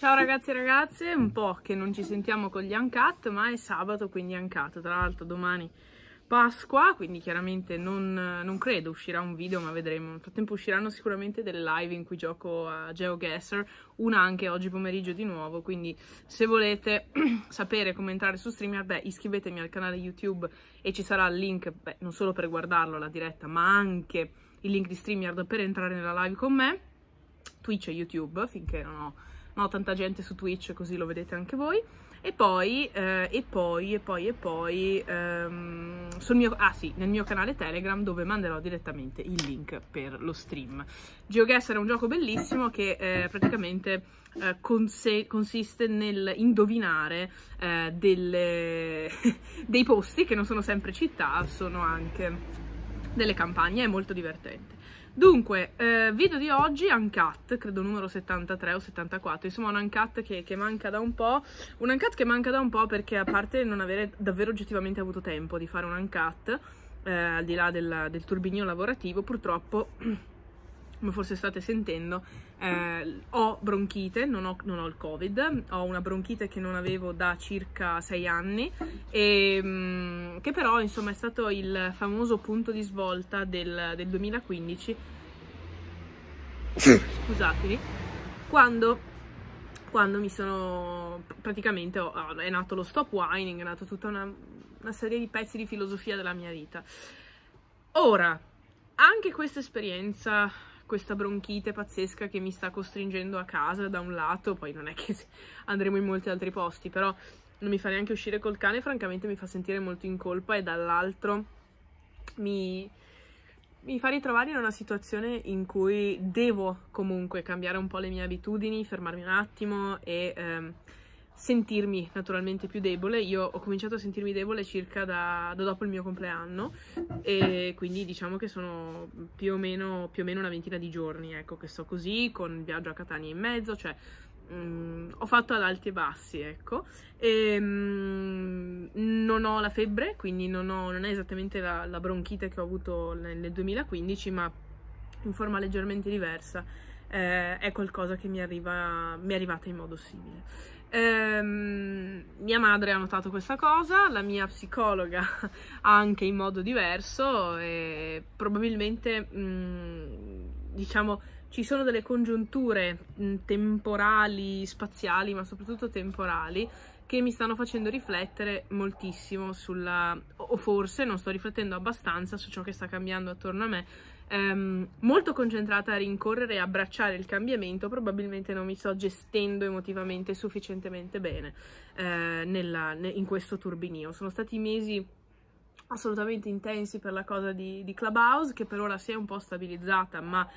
Ciao ragazzi e ragazze, un po' che non ci sentiamo con gli Uncut, ma è sabato quindi Uncut, tra l'altro domani Pasqua, quindi chiaramente non, non, credo uscirà un video, ma vedremo. Nel frattempo usciranno sicuramente delle live in cui gioco a GeoGuessr, una anche oggi pomeriggio di nuovo, quindi se volete sapere come entrare su StreamYard, beh, iscrivetemi al canale YouTube e ci sarà il link, beh, non solo per guardarlo la diretta, ma anche il link di StreamYard per entrare nella live con me, Twitch e YouTube, finché non ho no, tanta gente su Twitch, così lo vedete anche voi. E poi, eh, e poi, e poi, e poi, ehm, mio, ah sì, nel mio canale Telegram dove manderò direttamente il link per lo stream. GeoGuess era un gioco bellissimo che eh, praticamente eh, consiste nel indovinare eh, delle, dei posti che non sono sempre città, sono anche delle campagne, è molto divertente. Dunque, eh, video di oggi uncut, credo numero 73 o 74, insomma un uncut che, che manca da un po', un uncut che manca da un po' perché a parte non avere davvero oggettivamente avuto tempo di fare un uncut, eh, al di là del, del turbinio lavorativo, purtroppo come forse state sentendo, eh, ho bronchite, non ho, non ho, il covid, ho una bronchite che non avevo da circa sei anni e mm, che però insomma è stato il famoso punto di svolta del, del 2015, scusatemi, quando quando mi sono praticamente ho, ah, è nato lo stop whining, è nata tutta una, una, serie di pezzi di filosofia della mia vita. Ora, anche questa esperienza questa bronchite pazzesca che mi sta costringendo a casa da un lato, poi non è che andremo in molti altri posti, però non mi fa neanche uscire col cane, francamente mi fa sentire molto in colpa e dall'altro mi, mi fa ritrovare in una situazione in cui devo comunque cambiare un po' le mie abitudini, fermarmi un attimo e ehm, sentirmi naturalmente più debole. Io ho cominciato a sentirmi debole circa da, da, dopo il mio compleanno e quindi diciamo che sono più o meno, più o meno una ventina di giorni, ecco, che sto così, con il viaggio a Catania in mezzo, cioè Mm, ho fatto ad alti e bassi, ecco. E, mm, non ho la febbre, quindi non, ho, non è esattamente la, la, bronchite che ho avuto nel 2015, ma in forma leggermente diversa eh, è qualcosa che mi, arriva, mi, è arrivata in modo simile. Ehm, mia madre ha notato questa cosa, la mia psicologa anche in modo diverso e probabilmente mh, mm, diciamo ci sono delle congiunture mm, temporali, spaziali, ma soprattutto temporali che mi stanno facendo riflettere moltissimo sulla, o forse non sto riflettendo abbastanza su ciò che sta cambiando attorno a me. Ehm, molto concentrata a rincorrere e abbracciare il cambiamento, probabilmente non mi sto gestendo emotivamente sufficientemente bene eh, nella, in questo turbinio. Sono stati mesi assolutamente intensi per la cosa di, di Clubhouse, che per ora si è un po' stabilizzata, ma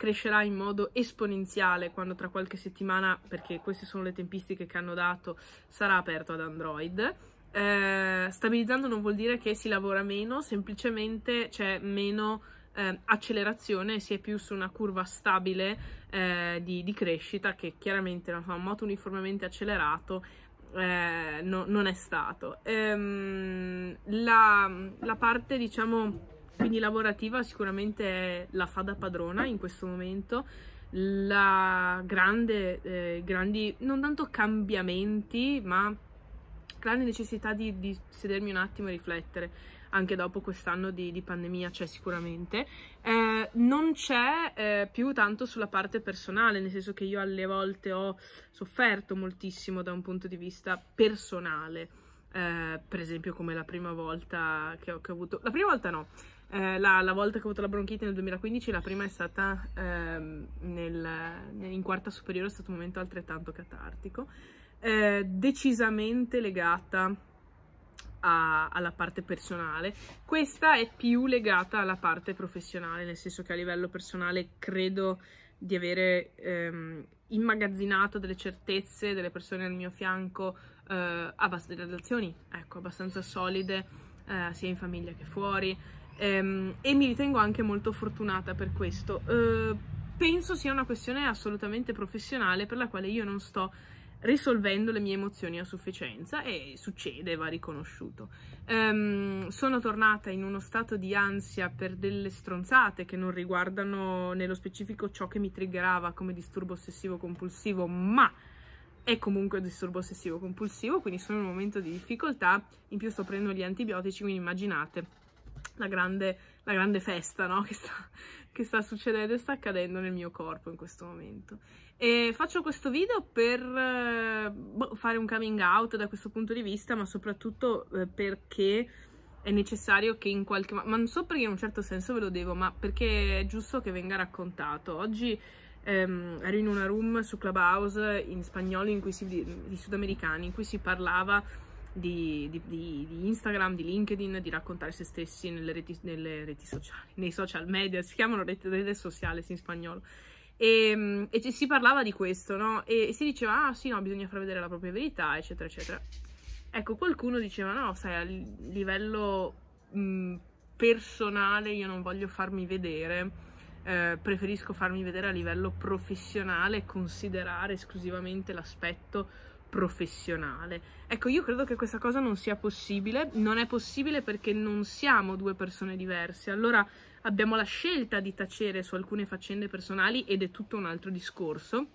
crescerà in modo esponenziale quando tra qualche settimana, perché queste sono le tempistiche che hanno dato, sarà aperto ad Android. Eh, stabilizzando non vuol dire che si lavora meno, semplicemente c'è meno eh, accelerazione, si è più su una curva stabile eh, di, di, crescita che chiaramente la fa un moto uniformemente accelerato. Eh, no, non è stato ehm, la, la parte diciamo quindi lavorativa sicuramente la fa da padrona in questo momento la grande eh, grandi non tanto cambiamenti ma grande necessità di, di, sedermi un attimo e riflettere anche dopo quest'anno di, di, pandemia c'è sicuramente eh, non c'è eh, più tanto sulla parte personale nel senso che io alle volte ho sofferto moltissimo da un punto di vista personale eh, per esempio come la prima volta che ho, che ho avuto la prima volta no eh, la, la, volta che ho avuto la bronchite nel 2015, la prima è stata ehm, nel, in quarta superiore, è stato un momento altrettanto catartico, eh, decisamente legata a, alla parte personale. Questa è più legata alla parte professionale, nel senso che a livello personale credo di avere ehm, immagazzinato delle certezze delle persone al mio fianco, eh, delle relazioni ecco, abbastanza solide, eh, sia in famiglia che fuori, ehm, e mi ritengo anche molto fortunata per questo. Eh, penso sia una questione assolutamente professionale per la quale io non sto risolvendo le mie emozioni a sufficienza e succede, va riconosciuto. Um, sono tornata in uno stato di ansia per delle stronzate che non riguardano nello specifico ciò che mi triggerava come disturbo ossessivo compulsivo, ma è comunque disturbo ossessivo compulsivo, quindi sono in un momento di difficoltà, in più sto prendendo gli antibiotici, quindi immaginate la grande, la grande festa no? che, sta, che, sta, succedendo e sta accadendo nel mio corpo in questo momento. E faccio questo video per eh, boh, fare un coming out da questo punto di vista, ma soprattutto eh, perché è necessario che in qualche modo, ma non so perché in un certo senso ve lo devo, ma perché è giusto che venga raccontato. Oggi ehm, ero in una room su Clubhouse in spagnolo in cui si, di sudamericani, in cui si parlava di, di, di, Instagram, di LinkedIn, di raccontare se stessi nelle reti, nelle reti sociali, nei social media, si chiamano rete, rete sociali in spagnolo. E, ehm, e, ci si parlava di questo, no? E, e si diceva, ah sì, no, bisogna far vedere la propria verità, eccetera, eccetera. Ecco, qualcuno diceva, no, sai, a livello mh, mhmm, personale io non voglio farmi vedere, eh, preferisco farmi vedere a livello professionale, considerare esclusivamente l'aspetto professionale. Ecco, io credo che questa cosa non sia possibile, non è possibile perché non siamo due persone diverse. Allora abbiamo la scelta di tacere su alcune faccende personali ed è tutto un altro discorso.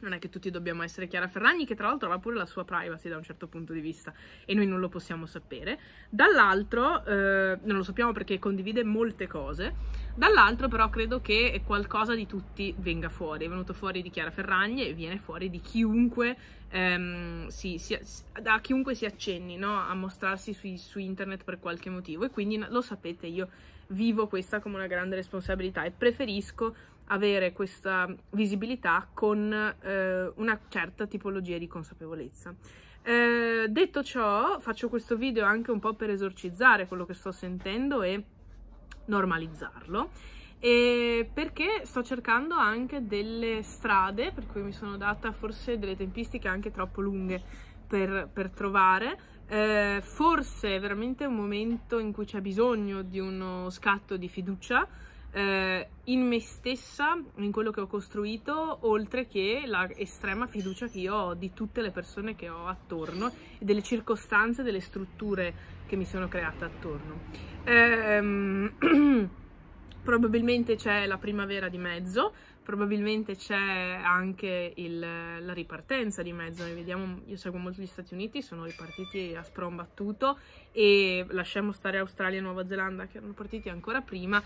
Non è che tutti dobbiamo essere Chiara Ferragni, che tra l'altro ha pure la sua privacy da un certo punto di vista e noi non lo possiamo sapere. Dall'altro, eh, non lo sappiamo perché condivide molte cose Dall'altro però credo che qualcosa di tutti venga fuori, è venuto fuori di Chiara Ferragni e viene fuori di chiunque, ehm, si, si, da chiunque si accenni no? a mostrarsi su, su internet per qualche motivo e quindi lo sapete io vivo questa come una grande responsabilità e preferisco avere questa visibilità con eh, una certa tipologia di consapevolezza. Eh, detto ciò, faccio questo video anche un po' per esorcizzare quello che sto sentendo e normalizzarlo e perché sto cercando anche delle strade per cui mi sono data forse delle tempistiche anche troppo lunghe per, per trovare eh, forse è veramente un momento in cui c'è bisogno di uno scatto di fiducia eh, in me stessa, in quello che ho costruito, oltre che la estrema fiducia che io ho di tutte le persone che ho attorno e delle circostanze, delle strutture che mi sono create attorno. Ehm, probabilmente c'è la primavera di mezzo, probabilmente c'è anche il, la ripartenza di mezzo. Noi vediamo, io seguo molto gli Stati Uniti, sono ripartiti a sprombattuto e lasciamo stare Australia e Nuova Zelanda che erano partiti ancora prima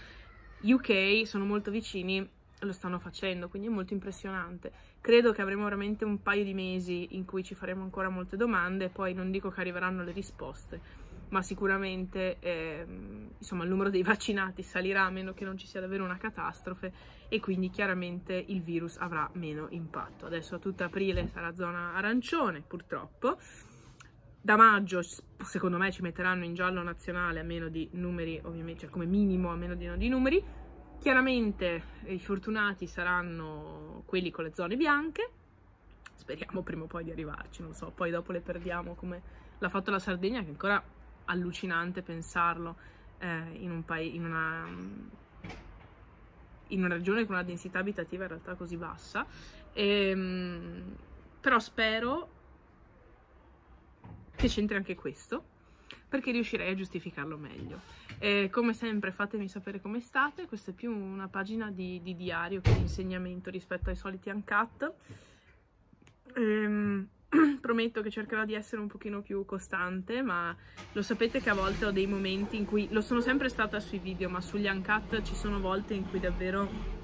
UK sono molto vicini lo stanno facendo, quindi è molto impressionante. Credo che avremo veramente un paio di mesi in cui ci faremo ancora molte domande, poi non dico che arriveranno le risposte, ma sicuramente eh, insomma, il numero dei vaccinati salirà a meno che non ci sia davvero una catastrofe e quindi chiaramente il virus avrà meno impatto. Adesso a tutto aprile sarà zona arancione, purtroppo da maggio secondo me ci metteranno in giallo nazionale a meno di numeri ovviamente cioè come minimo a meno di, di numeri chiaramente eh, i fortunati saranno quelli con le zone bianche speriamo prima o poi di arrivarci non so poi dopo le perdiamo come l'ha fatto la Sardegna che è ancora allucinante pensarlo eh, in, un paese in una mm, in una regione con una densità abitativa in realtà così bassa e, ehm, però spero che c'entri anche questo perché riuscirei a giustificarlo meglio. Eh, come sempre fatemi sapere come state, questa è più una pagina di, di diario che di insegnamento rispetto ai soliti uncut. Ehm, prometto che cercherò di essere un pochino più costante, ma lo sapete che a volte ho dei momenti in cui, lo sono sempre stata sui video, ma sugli uncut ci sono volte in cui davvero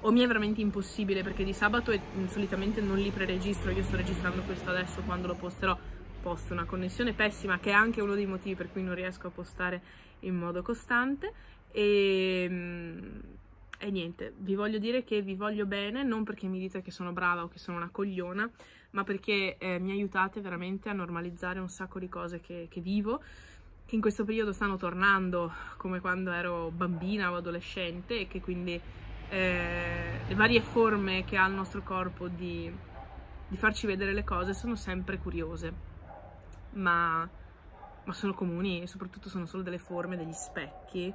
o mi è veramente impossibile perché di sabato solitamente non li preregistro, io sto registrando questo adesso quando lo posterò post una connessione pessima che è anche uno dei motivi per cui non riesco a postare in modo costante e, ehm, e niente, vi voglio dire che vi voglio bene non perché mi dite che sono brava o che sono una cogliona ma perché eh, mi aiutate veramente a normalizzare un sacco di cose che, che vivo che in questo periodo stanno tornando come quando ero bambina o adolescente e che quindi eh, le varie forme che ha il nostro corpo di, di farci vedere le cose sono sempre curiose ma, ma sono comuni e soprattutto sono solo delle forme, degli specchi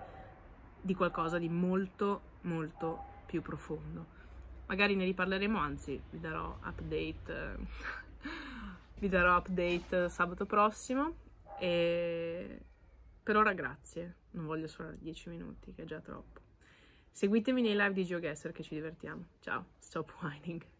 di qualcosa di molto, molto più profondo. Magari ne riparleremo, anzi vi darò update, eh, vi darò update sabato prossimo. E per ora grazie, non voglio suonare 10 minuti, che è già troppo. Seguitemi nei live di GeoGuessr che ci divertiamo. Ciao, stop whining.